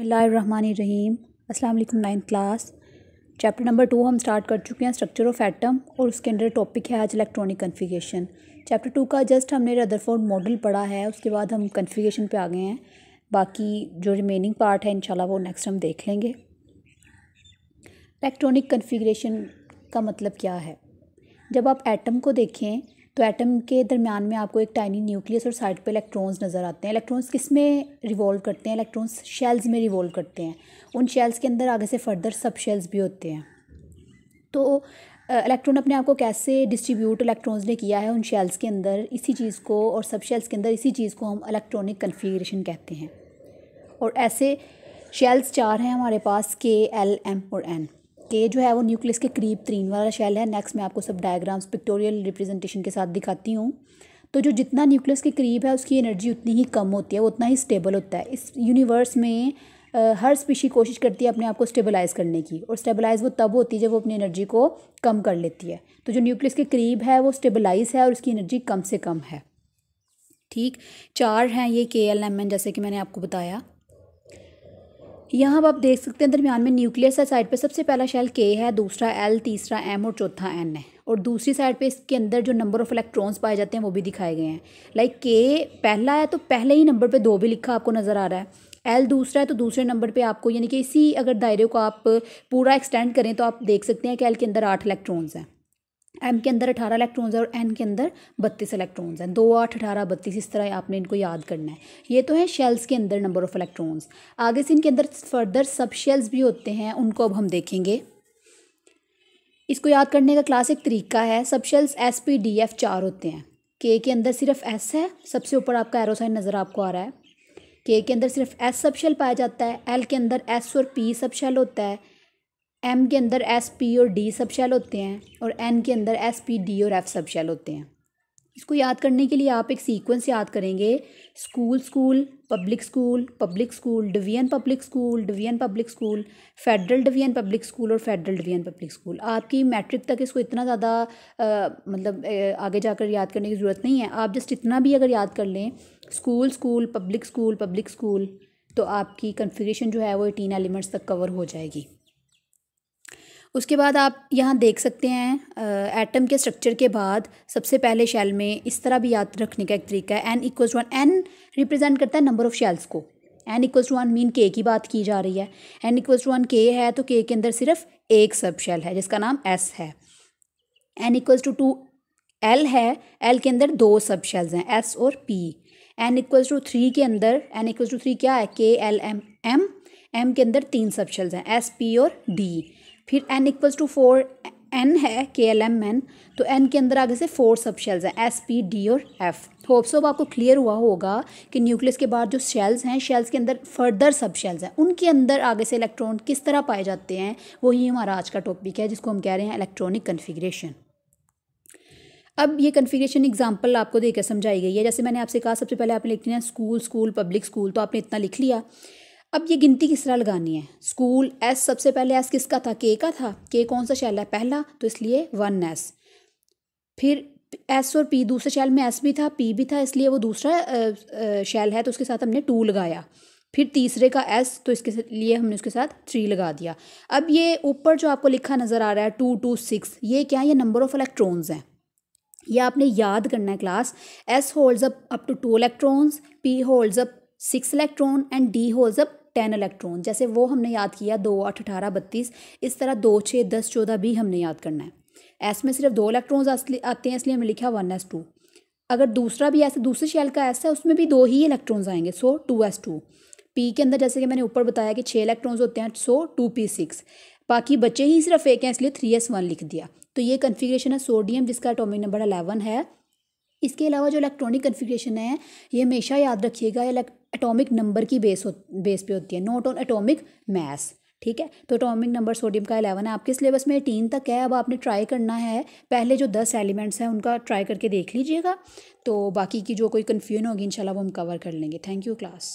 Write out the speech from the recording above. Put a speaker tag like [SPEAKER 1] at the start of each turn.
[SPEAKER 1] अस्सलाम वालेकुम ninth class chapter number two हम स्टार्ट कर चुके हैं स्ट्रक्चर ऑफ एटम और उसके अंदर टॉपिक है आज इलेक्ट्रॉनिक कन्फिगेशन चैप्टर टू का जस्ट हमने रदरफोर्ड मॉडल पढ़ा है उसके बाद हम कन्फिगेशन पे आ गए हैं बाकी जो रिमेनिंग पार्ट है इंशाल्लाह वो नेक्स्ट हम देख लेंगे इलेक्ट्रॉनिक कन्फिग्रेशन का मतलब क्या है जब आप एटम को देखें तो एटम के दरमियान में आपको एक टाइनी न्यूक्लियस और साइड पे इलेक्ट्रॉन्स नज़र आते हैं इलेक्ट्रॉन्स किस में रिवॉल्व करते हैं इलेक्ट्रॉन्स शेल्स में रिवॉल्व करते हैं उन शेल्स के अंदर आगे से फर्दर सब शेल्स भी होते हैं तो इलेक्ट्रॉन अपने आप को कैसे डिस्ट्रीब्यूट इलेक्ट्रॉन्स ने किया है उन शेल्स के अंदर इसी चीज़ को और सब शेल्स के अंदर इसी चीज़ को हम इलेक्ट्रॉनिक कन्फिग्रेशन कहते हैं और ऐसे शेल्स चार हैं हमारे पास के एल एम और एन के जो है वो न्यूक्लियस के करीब तीन वाला शेल है नेक्स्ट मैं आपको सब डायग्राम्स पिक्टोरियल रिप्रेजेंटेशन के साथ दिखाती हूँ तो जो जितना न्यूक्लियस के करीब है उसकी एनर्जी उतनी ही कम होती है वो उतना ही स्टेबल होता है इस यूनिवर्स में आ, हर स्पीशी कोशिश करती है अपने आप को स्टेबलाइज़ करने की और स्टेबलाइज़ वो तब होती है जब वो अपनी एनर्जी को कम कर लेती है तो जो न्यूक्लियस के करीब है वो स्टेबलाइज़ है और उसकी एनर्जी कम से कम है ठीक चार हैं ये के एल एम एन जैसे कि मैंने आपको बताया यहाँ अब आप देख सकते हैं दरमियान में न्यूक्लियस है साइड पे सबसे पहला शेल के है दूसरा एल तीसरा एम और चौथा एन है और दूसरी साइड पे इसके अंदर जो नंबर ऑफ इलेक्ट्रॉन्स पाए जाते हैं वो भी दिखाए गए हैं लाइक के पहला है तो पहले ही नंबर पे दो भी लिखा आपको नज़र आ रहा है एल दूसरा है तो दूसरे नंबर पे आपको यानी कि इसी अगर दायरे को आप पूरा एक्सटेंड करें तो आप देख सकते हैं कि एल के अंदर आठ इलेक्ट्रॉन्स हैं एम के अंदर अठारह इलेक्ट्रॉन्स है और एन के अंदर बत्तीस इलेक्ट्रॉन्स हैं दो आठ अठारह बत्तीस इस तरह आपने इनको याद करना है ये तो है शेल्स के अंदर नंबर ऑफ़ इलेक्ट्रॉन्स आगे से इनके अंदर फर्दर सब शेल्स भी होते हैं उनको अब हम देखेंगे इसको याद करने का क्लासिक तरीका है sub shells S P D F चार होते हैं के के अंदर सिर्फ एस है सबसे ऊपर आपका एरोसाइन नज़र आपको आ रहा है के के अंदर सिर्फ एस सब शेल पाया जाता है एल के अंदर एस और पी सब शेल होता है एम के अंदर एस पी और डी सब शेल होते हैं और एन के अंदर एस पी डी और एफ सब शेल होते हैं इसको याद करने के लिए आप एक सीक्वेंस याद करेंगे school school public school public school division public school division public school federal division public school और फेडरल डिवीजन पब्लिक स्कूल आपकी मैट्रिक तक इसको इतना ज़्यादा मतलब आगे जाकर याद करने की ज़रूरत नहीं है आप जस्ट इतना भी अगर याद कर लें school school public school public school तो आपकी कन्फिग्रेशन जो है वो एटीन एलिमेंट्स तक कवर हो जाएगी उसके बाद आप यहाँ देख सकते हैं एटम के स्ट्रक्चर के बाद सबसे पहले शेल में इस तरह भी याद रखने का एक तरीका है n equals to one n represent करता है नंबर ऑफ़ शेल्स को n equals to one mean के की बात की जा रही है एन इक्वल्स टू वन के है तो के के अंदर सिर्फ एक सब शेल है जिसका नाम एस है n equals to two L है एल के अंदर दो सब शेल्स हैं एस और p n equals to three के अंदर एन इक्वल्स टू थ्री क्या है K L M M M के अंदर तीन सब शेल्स हैं एस पी और डी फिर n equals to four n है के एल एम एन तो एन के अंदर आगे से फोर सब शेल्स हैं एस पी डी और एफ होप्स अब आपको क्लियर हुआ होगा कि न्यूक्लियस के बाद जो शेल्स हैं शेल्स के अंदर फर्दर सब शेल्स हैं उनके अंदर आगे से इलेक्ट्रॉन किस तरह पाए जाते हैं वही हमारा आज का टॉपिक है जिसको हम कह रहे हैं इलेक्ट्रॉनिक कन्फिग्रेशन अब ये कन्फिग्रेशन एग्जाम्पल आपको देकर समझाई गई है जैसे मैंने आपसे कहा सबसे पहले आपने लिखना है स्कूल स्कूल पब्लिक स्कूल तो आपने इतना लिख लिया अब ये गिनती किस तरह लगानी है स्कूल एस सबसे पहले एस किसका था के का था के कौन सा शैल है पहला तो इसलिए वन एस फिर एस और पी दूसरे शैल में एस भी था पी भी था इसलिए वो दूसरा शैल है तो उसके साथ हमने टू लगाया फिर तीसरे का एस तो इसके लिए हमने उसके साथ थ्री लगा दिया अब ये ऊपर जो आपको लिखा नज़र आ रहा है टू टू सिक्स ये क्या है ये नंबर ऑफ़ इलेक्ट्रॉन्स हैं ये आपने याद करना है class s holds up up to two electrons p holds up six electron and d holds up ten electron जैसे वो हमने याद किया दो आठ अठारह बत्तीस इस तरह दो छः दस चौदह भी हमने याद करना है एस में सिर्फ दो इलेक्ट्रॉन्स आते हैं इसलिए हमने लिखा वन एस टू अगर दूसरा भी ऐसा दूसरे शेल का ऐसा है उसमें भी दो ही इलेक्ट्रॉन्स आएंगे so two s two p के अंदर जैसे कि मैंने ऊपर बताया कि छः इलेक्ट्रॉन्स होते हैं सो टू पी सिक्स बाकी बच्चे ही सिर्फ एक हैं इसलिए थ्री एस वन लिख दिया तो ये कन्फिग्रेशन है सोडियम जिसका एटॉमिक नंबर अलेवन है इसके अलावा जो इलेक्ट्रॉनिक कन्फिग्रेशन है ये हमेशा याद रखिएगा एटॉमिक नंबर की बेस हो बेस पे होती है नॉट ऑन एटॉमिक मैस ठीक है तो एटॉमिक नंबर सोडियम का एलेवन है आपके सिलेबस में एटीन तक है अब आपने ट्राई करना है पहले जो दस एलिमेंट्स हैं उनका ट्राई करके देख लीजिएगा तो बाकी की जो कोई कन्फ्यूजन होगी इंशाल्लाह वो हम कवर कर लेंगे थैंक यू क्लास